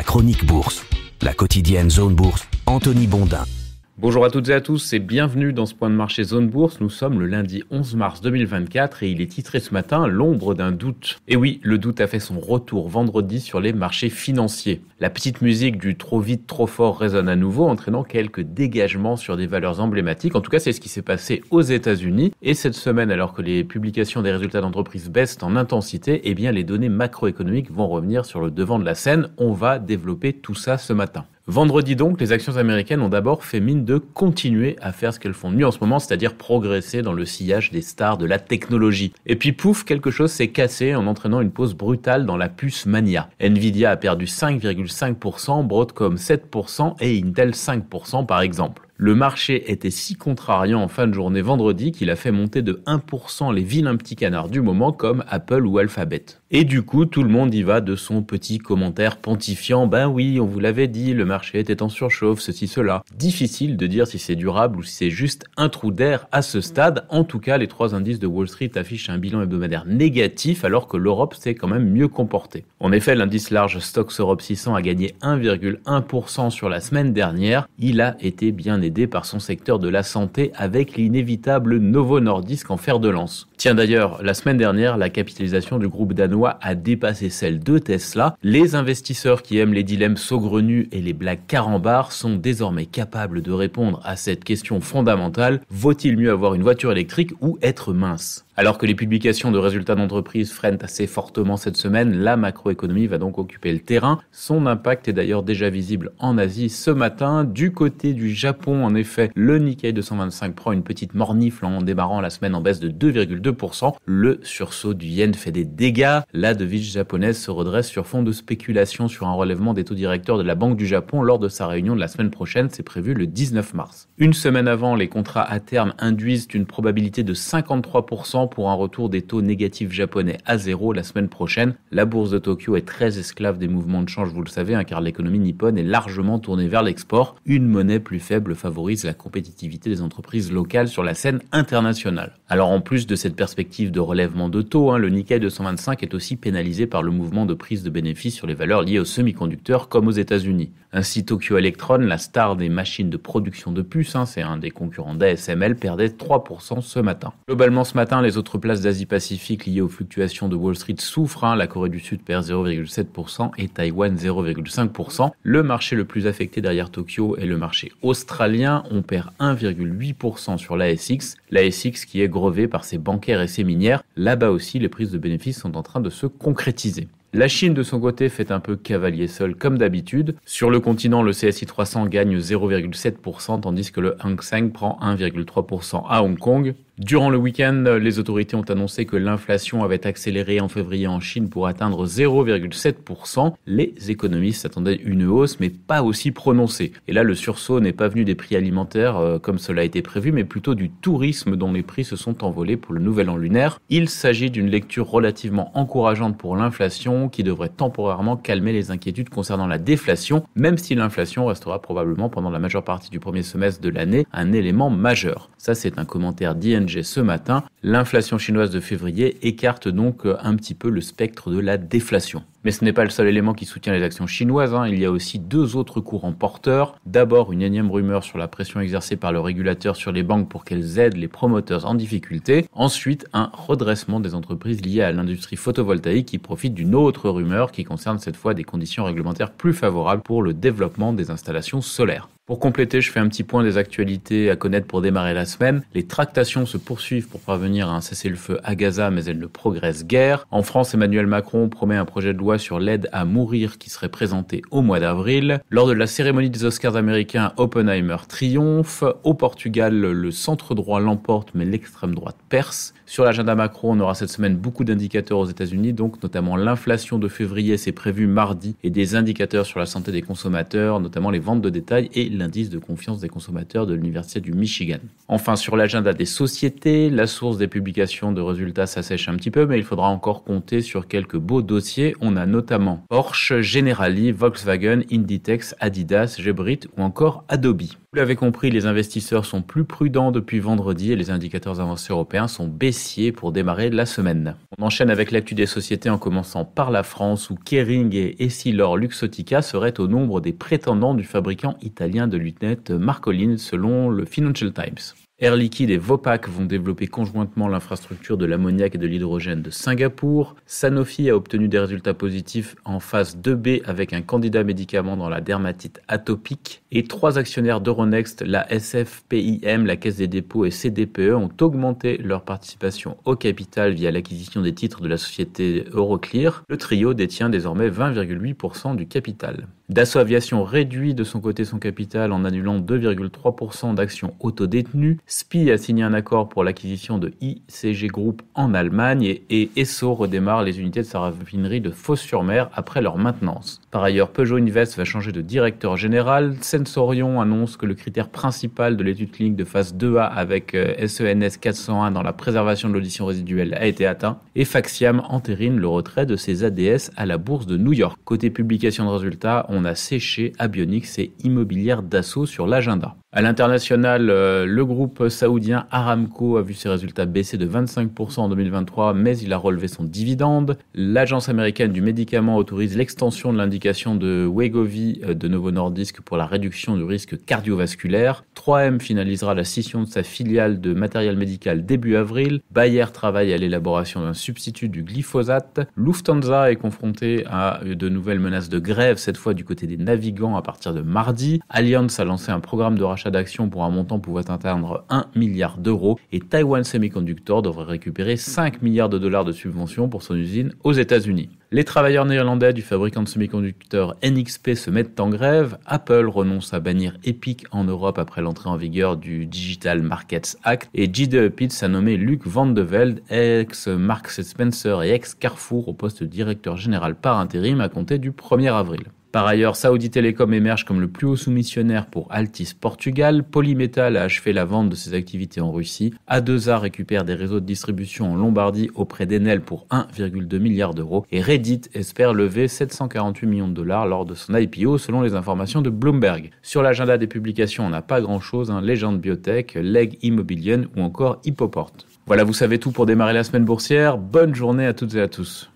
la chronique bourse, la quotidienne zone bourse, Anthony Bondin. Bonjour à toutes et à tous et bienvenue dans ce point de marché Zone Bourse. Nous sommes le lundi 11 mars 2024 et il est titré ce matin L'ombre d'un doute. Et oui, le doute a fait son retour vendredi sur les marchés financiers. La petite musique du trop vite, trop fort résonne à nouveau, entraînant quelques dégagements sur des valeurs emblématiques. En tout cas, c'est ce qui s'est passé aux États-Unis. Et cette semaine, alors que les publications des résultats d'entreprise baissent en intensité, eh bien, les données macroéconomiques vont revenir sur le devant de la scène. On va développer tout ça ce matin. Vendredi donc, les actions américaines ont d'abord fait mine de continuer à faire ce qu'elles font de mieux en ce moment, c'est-à-dire progresser dans le sillage des stars de la technologie. Et puis pouf, quelque chose s'est cassé en entraînant une pause brutale dans la puce mania. Nvidia a perdu 5,5%, Broadcom 7% et Intel 5% par exemple. Le marché était si contrariant en fin de journée vendredi qu'il a fait monter de 1% les vilains petits canards du moment comme Apple ou Alphabet. Et du coup, tout le monde y va de son petit commentaire pontifiant Ben oui, on vous l'avait dit, le marché était en surchauffe, ceci, cela. Difficile de dire si c'est durable ou si c'est juste un trou d'air à ce stade. En tout cas, les trois indices de Wall Street affichent un bilan hebdomadaire négatif alors que l'Europe s'est quand même mieux comportée. En effet, l'indice large Stocks Europe 600 a gagné 1,1% sur la semaine dernière. Il a été bien aidé aidé par son secteur de la santé avec l'inévitable Novo Nordisk en fer de lance. Tiens d'ailleurs, la semaine dernière, la capitalisation du groupe danois a dépassé celle de Tesla. Les investisseurs qui aiment les dilemmes saugrenus et les blagues carambars sont désormais capables de répondre à cette question fondamentale vaut-il mieux avoir une voiture électrique ou être mince alors que les publications de résultats d'entreprise freinent assez fortement cette semaine, la macroéconomie va donc occuper le terrain. Son impact est d'ailleurs déjà visible en Asie ce matin. Du côté du Japon, en effet, le Nikkei 225 prend une petite mornifle en démarrant la semaine en baisse de 2,2%. Le sursaut du yen fait des dégâts. La devise japonaise se redresse sur fond de spéculation sur un relèvement des taux directeurs de la Banque du Japon lors de sa réunion de la semaine prochaine. C'est prévu le 19 mars. Une semaine avant, les contrats à terme induisent une probabilité de 53% pour un retour des taux négatifs japonais à zéro la semaine prochaine. La bourse de Tokyo est très esclave des mouvements de change, vous le savez, hein, car l'économie nippone est largement tournée vers l'export. Une monnaie plus faible favorise favorise la compétitivité des entreprises locales sur la scène internationale. Alors en plus de cette perspective de relèvement de taux, hein, le Nikkei 225 est aussi pénalisé par le mouvement de prise de bénéfices sur les valeurs liées aux semi-conducteurs comme aux États-Unis. Ainsi Tokyo Electron, la star des machines de production de puces, hein, c'est un des concurrents d'ASML, perdait 3% ce matin. Globalement ce matin, les autres places d'Asie-Pacifique liées aux fluctuations de Wall Street souffrent. Hein. la Corée du Sud perd 0,7% et Taïwan 0,5%. Le marché le plus affecté derrière Tokyo est le marché australien on perd 1,8% sur l'ASX, l'ASX qui est grevé par ses bancaires et ses minières. Là-bas aussi, les prises de bénéfices sont en train de se concrétiser. La Chine, de son côté, fait un peu cavalier seul comme d'habitude. Sur le continent, le CSI 300 gagne 0,7%, tandis que le Hang Seng prend 1,3% à Hong Kong. Durant le week-end, les autorités ont annoncé que l'inflation avait accéléré en février en Chine pour atteindre 0,7%. Les économistes attendaient une hausse, mais pas aussi prononcée. Et là, le sursaut n'est pas venu des prix alimentaires euh, comme cela a été prévu, mais plutôt du tourisme dont les prix se sont envolés pour le nouvel an lunaire. Il s'agit d'une lecture relativement encourageante pour l'inflation qui devrait temporairement calmer les inquiétudes concernant la déflation, même si l'inflation restera probablement pendant la majeure partie du premier semestre de l'année un élément majeur. Ça, c'est un commentaire d'ING ce matin. L'inflation chinoise de février écarte donc euh, un petit peu le spectre de la déflation. Mais ce n'est pas le seul élément qui soutient les actions chinoises, hein. il y a aussi deux autres courants porteurs. D'abord, une énième rumeur sur la pression exercée par le régulateur sur les banques pour qu'elles aident les promoteurs en difficulté. Ensuite, un redressement des entreprises liées à l'industrie photovoltaïque qui profite d'une autre rumeur qui concerne cette fois des conditions réglementaires plus favorables pour le développement des installations solaires. Pour compléter, je fais un petit point des actualités à connaître pour démarrer la semaine. Les tractations se poursuivent pour parvenir à un cessez-le-feu à Gaza, mais elles ne progressent guère. En France, Emmanuel Macron promet un projet de loi sur l'aide à mourir qui serait présenté au mois d'avril. Lors de la cérémonie des Oscars américains, Oppenheimer triomphe. Au Portugal, le centre droit l'emporte, mais l'extrême droite perce. Sur l'agenda Macron, on aura cette semaine beaucoup d'indicateurs aux États-Unis, donc notamment l'inflation de février, c'est prévu mardi, et des indicateurs sur la santé des consommateurs, notamment les ventes de détail et l'indice de confiance des consommateurs de l'Université du Michigan. Enfin, sur l'agenda des sociétés, la source des publications de résultats s'assèche un petit peu, mais il faudra encore compter sur quelques beaux dossiers. On a notamment Porsche, Generali, Volkswagen, Inditex, Adidas, Gebrit ou encore Adobe. Vous l'avez compris, les investisseurs sont plus prudents depuis vendredi et les indicateurs avancés européens sont baissiers pour démarrer la semaine. On enchaîne avec l'actu des sociétés en commençant par la France où Kering et Essilor Luxotica seraient au nombre des prétendants du fabricant italien de l'UTNET Marc selon le Financial Times. Air Liquide et Vopac vont développer conjointement l'infrastructure de l'ammoniac et de l'hydrogène de Singapour. Sanofi a obtenu des résultats positifs en phase 2B avec un candidat médicament dans la dermatite atopique. Et trois actionnaires d'Euronext, la SFPIM, la Caisse des dépôts et CDPE, ont augmenté leur participation au capital via l'acquisition des titres de la société Euroclear. Le trio détient désormais 20,8% du capital. Dassault Aviation réduit de son côté son capital en annulant 2,3% d'actions autodétenues. SPI a signé un accord pour l'acquisition de ICG Group en Allemagne et, Esso redémarre les unités de sa raffinerie de Fos-sur-Mer après leur maintenance. Par ailleurs, Peugeot Invest va changer de directeur général. Sensorion annonce que le critère principal de l'étude clinique de phase 2A avec euh, SENS e 401 dans la préservation de l'audition résiduelle a été atteint. Et Faxiam entérine le retrait de ses ADS à la bourse de New York. Côté publication de résultats, on a séché Abionics et Immobilière d'assaut sur l'agenda. À l'international, euh, le groupe saoudien Aramco a vu ses résultats baisser de 25% en 2023, mais il a relevé son dividende. L'agence américaine du médicament autorise l'extension de l'indication de Wegovy euh, de Novo Nordisk pour la réduction du risque cardiovasculaire. 3M finalisera la scission de sa filiale de matériel médical début avril. Bayer travaille à l'élaboration d'un substitut du glyphosate. Lufthansa est confrontée à de nouvelles menaces de grève, cette fois du côté des navigants à partir de mardi. Allianz a lancé un programme de rachat d'actions pour un montant pouvant atteindre 1 milliard d'euros et Taiwan Semiconductor devrait récupérer 5 milliards de dollars de subventions pour son usine aux États-Unis. Les travailleurs néerlandais du fabricant de semi-conducteurs NXP se mettent en grève, Apple renonce à bannir Epic en Europe après l'entrée en vigueur du Digital Markets Act et JDE Pitts a nommé Luc Van de Velde, ex marx Spencer et ex-Carrefour au poste de directeur général par intérim à compter du 1er avril. Par ailleurs, Saudi Telecom émerge comme le plus haut soumissionnaire pour Altis Portugal. Polymetal a achevé la vente de ses activités en Russie. A2A récupère des réseaux de distribution en Lombardie auprès d'Enel pour 1,2 milliard d'euros. Et Reddit espère lever 748 millions de dollars lors de son IPO selon les informations de Bloomberg. Sur l'agenda des publications, on n'a pas grand-chose. Hein. Biotech, Leg Immobilien ou encore Hippoport. Voilà, vous savez tout pour démarrer la semaine boursière. Bonne journée à toutes et à tous.